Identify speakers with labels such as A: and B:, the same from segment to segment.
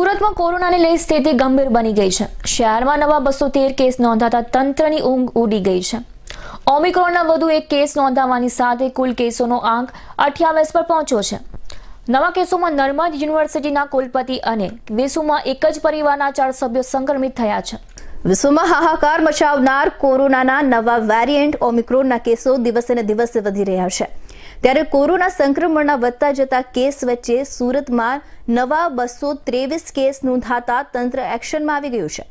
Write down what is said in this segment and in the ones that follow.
A: સુરતમાં કોરોનાને લઈ સ્થિતિ ગંભીર બની ગઈ છે શહેરમાં નવા બસો તેર કેસ નોંધાતા તંત્રની ઊંઘ ઉડી ગઈ છે ઓમિક્રોનના વધુ એક કેસ નોંધાવાની સાથે કુલ કેસોનો આંક અઠ્યાવીસ પર પહોંચ્યો છે નવા કેસોમાં નર્મદ યુનિવર્સિટીના કુલપતિ અને વિસુમાં એક જ પરિવારના ચાર સભ્યો સંક્રમિત થયા છે
B: વિશ્વમાં હાહાકાર મચાવનાર કોરોનાના નવા વેરિયન્ટ ઓમિક્રોનના કેસો દિવસે ને દિવસે વધી રહ્યા છે ત્યારે કોરોના સંક્રમણના વધતા જતા કેસ વચ્ચે સુરતમાં નવા બસો ત્રેવીસ કેસ નોંધાતા તંત્ર એક્શનમાં આવી ગયું છે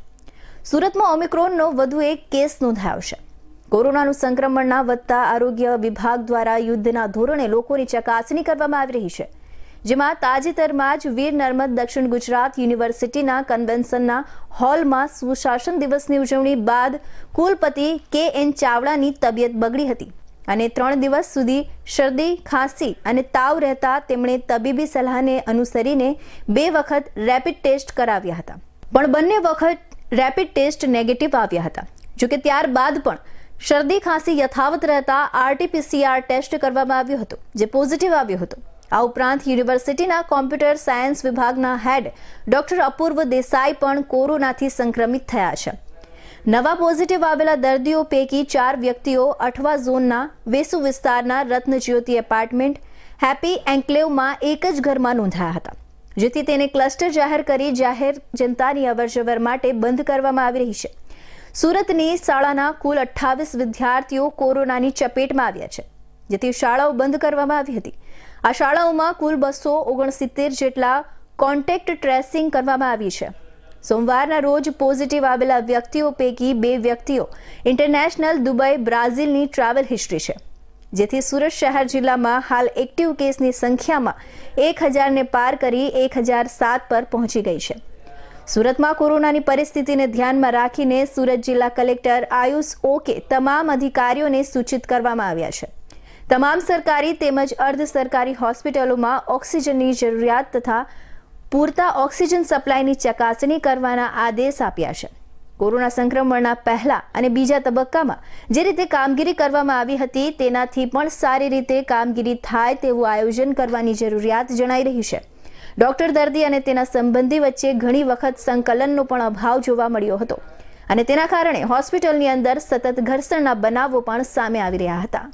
B: સુરતમાં ઓમિક્રોનનો વધુ એક કેસ નોંધાયો છે કોરોનાનું સંક્રમણના વધતા આરોગ્ય વિભાગ દ્વારા યુદ્ધના ધોરણે લોકોની ચકાસણી કરવામાં આવી રહી છે જેમાં તાજેતરમાં જ વીર નર્મદ દક્ષિણ ગુજરાત યુનિવર્સિટીના કન્વેન્શનના હોલમાં સુશાસન દિવસની ઉજવણી બાદ કુલપતિ કે એન ચાવડાની તબિયત બગડી હતી અને ત્રણ દિવસ સુધી શરદી ખાંસી અને તાવ રહેતા તેમણે તબીબી સલાહને અનુસરીને બે વખત રેપિડ ટેસ્ટ કરાવ્યા હતા પણ બંને વખત રેપિડ ટેસ્ટ નેગેટિવ આવ્યા હતા જોકે ત્યારબાદ પણ શરદી ખાંસી યથાવત રહેતા આરટીપીસીઆર ટેસ્ટ કરવામાં આવ્યો હતો જે પોઝિટિવ આવ્યો હતો આ ઉપરાંત યુનિવર્સિટીના કોમ્પ્યુટર સાયન્સ વિભાગના હેડ ડોક્ટર અપૂર્વ દેસાઈ પણ કોરોનાથી સંક્રમિત થયા છે નવા પોઝિટિવ આવેલા દર્દીઓ પૈકી ચાર વ્યક્તિઓ અઠવા ઝોનના વેસુ વિસ્તારના રત્નજ્યોતિ એપાર્ટમેન્ટ હેપી એન્કલેવમાં એક જ ઘરમાં નોંધાયા હતા જેથી તેને ક્લસ્ટર જાહેર કરી જાહેર જનતાની અવરજવર માટે બંધ કરવામાં આવી રહી છે સુરતની શાળાના કુલ અઠ્ઠાવીસ વિદ્યાર્થીઓ કોરોનાની ચપેટમાં આવ્યા છે જેથી શાળાઓ બંધ કરવામાં આવી હતી આ શાળાઓમાં કુલ બસો ઓગણસિત્તેર જેટલા કોન્ટેક્ટ ટ્રેસિંગ કરવામાં આવી છે સોમવારના રોજ પોઝિટિવ આવેલા વ્યક્તિઓ પૈકી બે વ્યક્તિઓ ઇન્ટરનેશનલ દુબઈ બ્રાઝિલની ટ્રાવેલ હિસ્ટ્રી છે જેથી સુરત શહેર જિલ્લામાં હાલ એક્ટિવ કેસની સંખ્યામાં એક હજારને પાર કરી એક હજાર સાત પર પહોંચી ગઈ છે સુરતમાં કોરોનાની પરિસ્થિતિને ધ્યાનમાં રાખીને સુરત જિલ્લા કલેક્ટર આયુષ ઓકે તમામ અધિકારીઓને સૂચિત કરવામાં આવ્યા છે તમામ સરકારી તેમજ અર્ધ સરકારી હોસ્પિટલોમાં ઓક્સિજનની જરૂરિયાત તથા પૂરતા ઓક્સિજન સપ્લાયની ચકાસણી કરવાના આદેશ આપ્યા છે કોરોના સંક્રમણના પહેલા અને બીજા તબક્કામાં જે રીતે કામગીરી કરવામાં આવી હતી તેનાથી પણ સારી રીતે કામગીરી થાય તેવું આયોજન કરવાની જરૂરિયાત જણાઈ રહી છે ડોક્ટર દર્દી અને તેના સંબંધી વચ્ચે ઘણી વખત સંકલનનો પણ અભાવ જોવા મળ્યો હતો અને તેના કારણે હોસ્પિટલની અંદર સતત ઘર્ષણના બનાવો પણ સામે આવી રહ્યા હતા